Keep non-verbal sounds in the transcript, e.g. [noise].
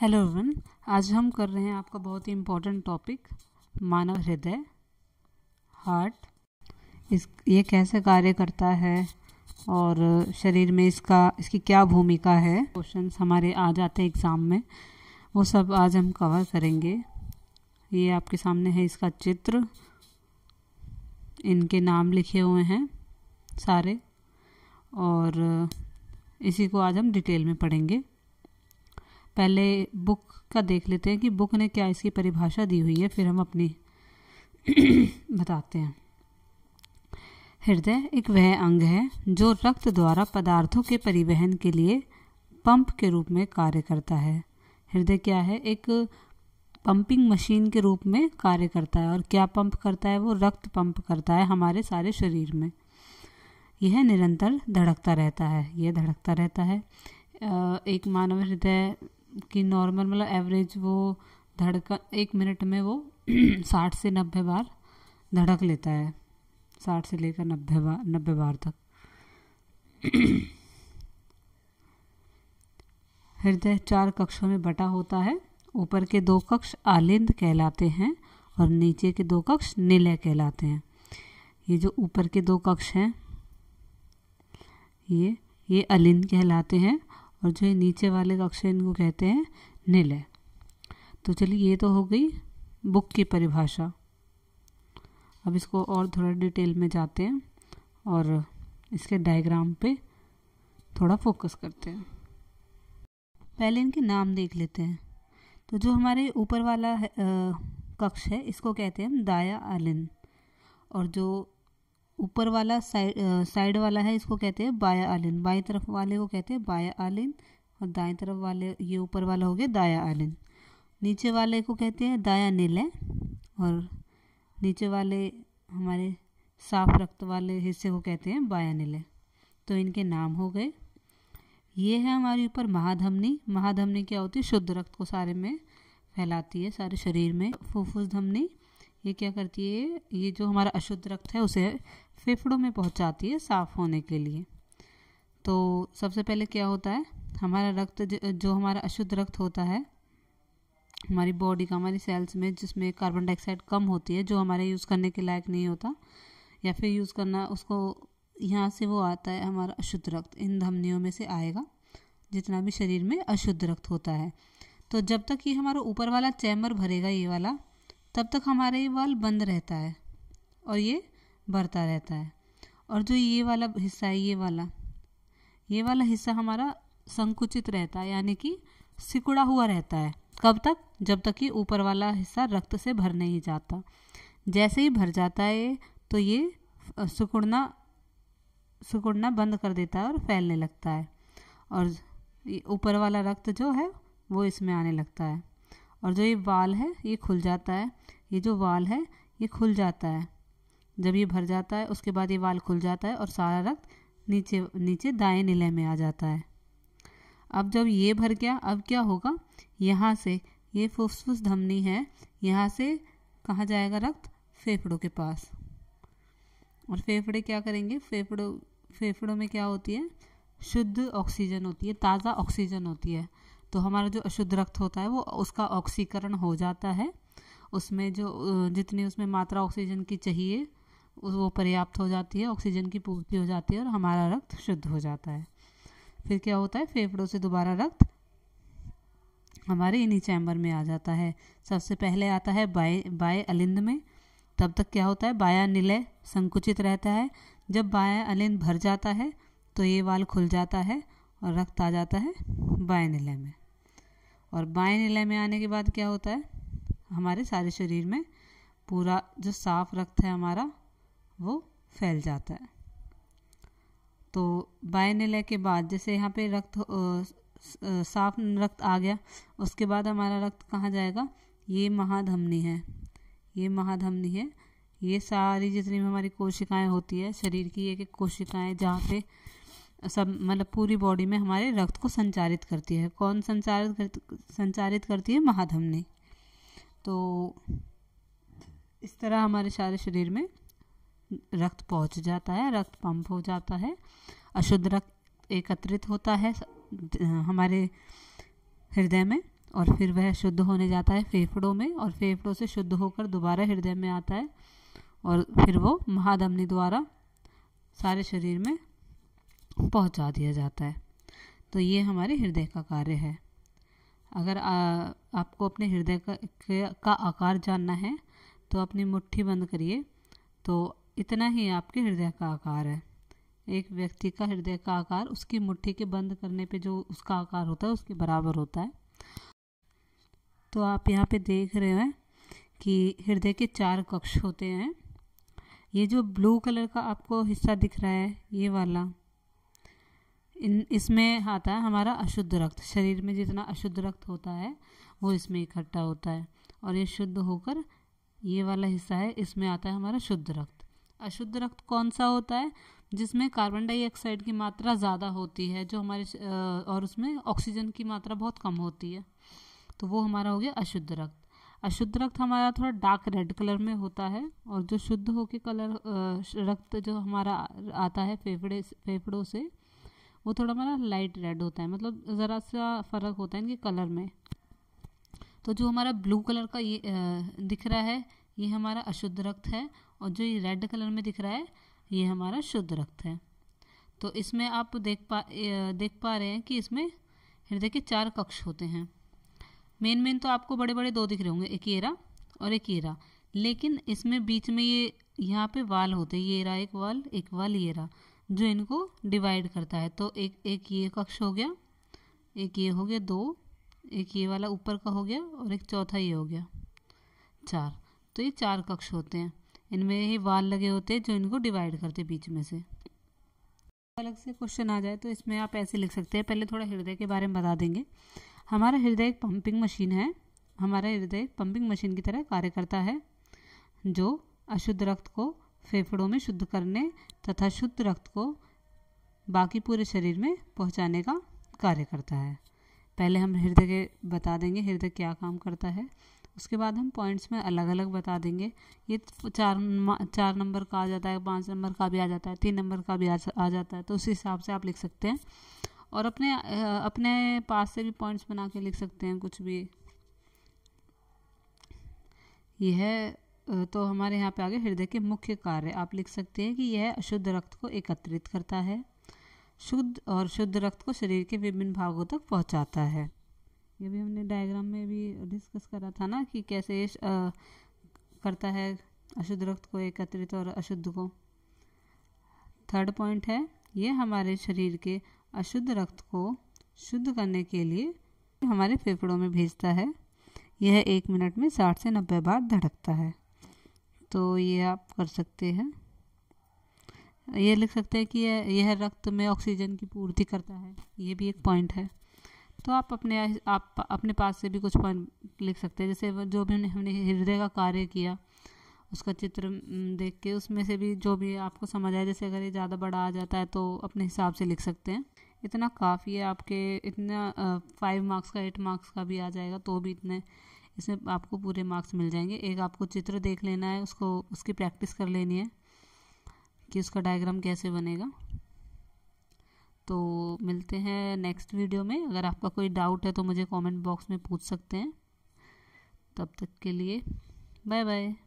hello everyone आज हम कर रहे हैं आपका बहुत ही इम्पोर्टेंट टॉपिक मानव हृदय हार्ट इस ये कैसे कार्य करता है और शरीर में इसका इसकी क्या भूमिका है क्वेश्चन हमारे आ जाते हैं एग्ज़ाम में वो सब आज हम कवर करेंगे ये आपके सामने है इसका चित्र इनके नाम लिखे हुए हैं सारे और इसी को आज हम डिटेल में पढ़ेंगे पहले बुक का देख लेते हैं कि बुक ने क्या इसकी परिभाषा दी हुई है फिर हम अपनी [clears throat] बताते हैं हृदय एक वह अंग है जो रक्त द्वारा पदार्थों के परिवहन के लिए पंप के रूप में कार्य करता है हृदय क्या है एक पंपिंग मशीन के रूप में कार्य करता है और क्या पंप करता है वो रक्त पंप करता है हमारे सारे शरीर में यह निरंतर धड़कता रहता है यह धड़कता रहता है एक मानव हृदय कि नॉर्मल मतलब एवरेज वो धड़कन एक मिनट में वो [clears throat] साठ से नब्बे बार धड़क लेता है साठ से लेकर नब्बे बार नब्बे बार तक [clears throat] हृदय चार कक्षों में बटा होता है ऊपर के दो कक्ष आलिंद कहलाते हैं और नीचे के दो कक्ष निलय कहलाते हैं ये जो ऊपर के दो कक्ष हैं ये ये अलिंद कहलाते हैं और जो ये नीचे वाले हैं इनको कहते हैं निलय तो चलिए ये तो हो गई बुक की परिभाषा अब इसको और थोड़ा डिटेल में जाते हैं और इसके डायग्राम पे थोड़ा फोकस करते हैं पहले इनके नाम देख लेते हैं तो जो हमारे ऊपर वाला है, आ, कक्ष है इसको कहते हैं हम दाया आलिन और जो ऊपर वाला साइड साइड वाला है इसको कहते हैं बाया आलिन बाई तरफ वाले को कहते हैं बाया आलिन और दाएं तरफ वाले ये ऊपर वाला हो गया दाया आलिन नीचे वाले को कहते हैं दाया नीले और नीचे वाले हमारे साफ रक्त वाले हिस्से को कहते हैं बाया नीले तो इनके नाम हो गए ये है हमारे ऊपर महाधमनी महाधमनी क्या होती है शुद्ध रक्त को सारे में फैलाती है सारे शरीर में फुफ्फुस धमनी ये क्या करती है ये जो हमारा अशुद्ध रक्त है उसे फेफड़ों में पहुंचाती है साफ़ होने के लिए तो सबसे पहले क्या होता है हमारा रक्त जो हमारा अशुद्ध रक्त होता है हमारी बॉडी का हमारी सेल्स में जिसमें कार्बन डाइऑक्साइड कम होती है जो हमारे यूज़ करने के लायक नहीं होता या फिर यूज़ करना उसको यहाँ से वो आता है हमारा अशुद्ध रक्त इन धमनियों में से आएगा जितना भी शरीर में अशुद्ध रक्त होता है तो जब तक ये हमारा ऊपर वाला चैम्बर भरेगा ये वाला तब तक हमारा ये वाल बंद रहता है और ये बढ़ता रहता है और जो ये वाला हिस्सा है ये वाला ये वाला हिस्सा हमारा संकुचित रहता है यानी कि सिकुड़ा हुआ रहता है कब तक जब तक ये ऊपर वाला हिस्सा रक्त से भर नहीं जाता जैसे ही भर जाता है तो ये सिकुड़ना सिकुड़ना बंद कर देता है और फैलने लगता है और ऊपर वाला रक्त जो है वो इसमें आने लगता है और जो ये बाल है ये खुल जाता है ये जो वाल है ये खुल जाता है जब ये भर जाता है उसके बाद ये वाल खुल जाता है और सारा रक्त नीचे नीचे दाएं नीले में आ जाता है अब जब ये भर गया अब क्या होगा यहाँ से ये फुसफुस धमनी है यहाँ से कहाँ जाएगा रक्त फेफड़ों के पास और फेफड़े क्या करेंगे फेफड़ों फेफड़ों में क्या होती है शुद्ध ऑक्सीजन होती है ताज़ा ऑक्सीजन होती है तो हमारा जो अशुद्ध रक्त होता है वो उसका ऑक्सीकरण हो जाता है उसमें जो जितनी उसमें मात्रा ऑक्सीजन की चाहिए वो पर्याप्त हो जाती है ऑक्सीजन की पूर्ति हो जाती है और हमारा रक्त शुद्ध हो जाता है फिर क्या होता है फेफड़ों से दोबारा रक्त हमारे इन्हीं चैम्बर में आ जाता है सबसे पहले आता है बाय बाय अलिंद में तब तक क्या होता है बाया निलय संकुचित रहता है जब बाया अलिंद भर जाता है तो ये वाल खुल जाता है और रक्त आ जाता है बाय निलय में और बाय निलय में आने के बाद क्या होता है हमारे सारे शरीर में पूरा जो साफ रक्त है हमारा वो फैल जाता है तो बाएं निलय के बाद जैसे यहाँ पे रक्त साफ रक्त आ गया उसके बाद हमारा रक्त कहाँ जाएगा ये महाधमनी है ये महाधमनी है ये सारी जितनी भी हमारी कोशिकाएं होती है शरीर की एक एक कोशिकाएं जहाँ पे सब मतलब पूरी बॉडी में हमारे रक्त को संचारित करती है कौन संचारित कर, संचारित करती है महाधमनी तो इस तरह हमारे सारे शरीर में रक्त पहुंच जाता है रक्त पंप हो जाता है अशुद्ध रक्त एकत्रित होता है हमारे हृदय में और फिर वह शुद्ध होने जाता है फेफड़ों में और फेफड़ों से शुद्ध होकर दोबारा हृदय में आता है और फिर वो महाधमनी द्वारा सारे शरीर में पहुंचा दिया जाता है तो ये हमारे हृदय का कार्य है अगर आ, आपको अपने हृदय का, का आकार जानना है तो अपनी मुट्ठी बंद करिए तो इतना ही आपके हृदय का आकार है एक व्यक्ति का हृदय का आकार उसकी मुट्ठी के बंद करने पे जो उसका आकार होता है उसके बराबर होता है तो आप यहाँ पे देख रहे हैं कि हृदय के चार कक्ष होते हैं ये जो ब्लू कलर का आपको हिस्सा दिख रहा है ये वाला इन इसमें आता है हमारा अशुद्ध रक्त शरीर में जितना अशुद्ध रक्त होता है वो इसमें इकट्ठा होता है और ये शुद्ध होकर ये वाला हिस्सा है इसमें आता है हमारा शुद्ध रक्त अशुद्ध रक्त कौन सा होता है जिसमें कार्बन डाइऑक्साइड की मात्रा ज़्यादा होती है जो हमारे और उसमें ऑक्सीजन की मात्रा बहुत कम होती है तो वो हमारा हो गया अशुद्ध रक्त अशुद्ध रक्त हमारा थोड़ा डार्क रेड कलर में होता है और जो शुद्ध होके कलर रक्त जो हमारा आता है फेफड़े फेफड़ों से वो थोड़ा हमारा लाइट रेड होता है मतलब ज़रा सा फ़र्क होता है इनके कलर में तो जो हमारा ब्लू कलर का ये दिख रहा है ये हमारा अशुद्ध रक्त है और जो ये रेड कलर में दिख रहा है ये हमारा शुद्ध रक्त है तो इसमें आप देख पा देख पा रहे हैं कि इसमें हृदय के चार कक्ष होते हैं मेन मेन तो आपको बड़े बड़े दो दिख रहे होंगे एक एरा और एक एरा लेकिन इसमें बीच में ये यहाँ पे वाल होते हैं ये एरा एक वाल एक वाल येरा एरा जो इनको डिवाइड करता है तो एक एक ये कक्ष हो गया एक ये हो गया दो एक ये वाला ऊपर का हो गया और एक चौथा ये हो गया चार तो ये चार कक्ष होते हैं इनमें ही वाल लगे होते हैं जो इनको डिवाइड करते हैं बीच में से अलग से क्वेश्चन आ जाए तो इसमें आप ऐसे लिख सकते हैं पहले थोड़ा हृदय के बारे में बता देंगे हमारा हृदय एक पंपिंग मशीन है हमारा हृदय पंपिंग मशीन की तरह कार्य करता है जो अशुद्ध रक्त को फेफड़ों में शुद्ध करने तथा शुद्ध रक्त को बाकी पूरे शरीर में पहुंचाने का कार्य करता है पहले हम हृदय के बता देंगे हृदय क्या काम करता है उसके बाद हम पॉइंट्स में अलग अलग बता देंगे ये चार चार नंबर का आ जाता है पाँच नंबर का भी आ जाता है तीन नंबर का भी आ, आ जाता है तो उस हिसाब से आप लिख सकते हैं और अपने अपने पास से भी पॉइंट्स बना के लिख सकते हैं कुछ भी यह तो हमारे यहाँ पे आगे हृदय के मुख्य कार्य आप लिख सकते हैं कि यह अशुद्ध रक्त को एकत्रित करता है शुद्ध और शुद्ध रक्त को शरीर के विभिन्न भागों तक पहुँचाता है ये भी हमने डायग्राम में भी डिस्कस करा था ना कि कैसे ये करता है अशुद्ध रक्त को एकत्रित और अशुद्ध को थर्ड पॉइंट है ये हमारे शरीर के अशुद्ध रक्त को शुद्ध करने के लिए हमारे फेफड़ों में भेजता है यह एक मिनट में साठ से नब्बे बार धड़कता है तो ये आप कर सकते हैं ये लिख सकते हैं कि यह रक्त में ऑक्सीजन की पूर्ति करता है ये भी एक पॉइंट है तो आप अपने आप अपने पास से भी कुछ पॉइंट लिख सकते हैं जैसे जो भी हमने हृदय का कार्य किया उसका चित्र देख के उसमें से भी जो भी आपको समझ आए जैसे अगर ये ज़्यादा बड़ा आ जाता है तो अपने हिसाब से लिख सकते हैं इतना काफ़ी है आपके इतना फाइव मार्क्स का एट मार्क्स का भी आ जाएगा तो भी इतने इसमें आपको पूरे मार्क्स मिल जाएंगे एक आपको चित्र देख लेना है उसको उसकी प्रैक्टिस कर लेनी है कि उसका डायग्राम कैसे बनेगा तो मिलते हैं नेक्स्ट वीडियो में अगर आपका कोई डाउट है तो मुझे कमेंट बॉक्स में पूछ सकते हैं तब तक के लिए बाय बाय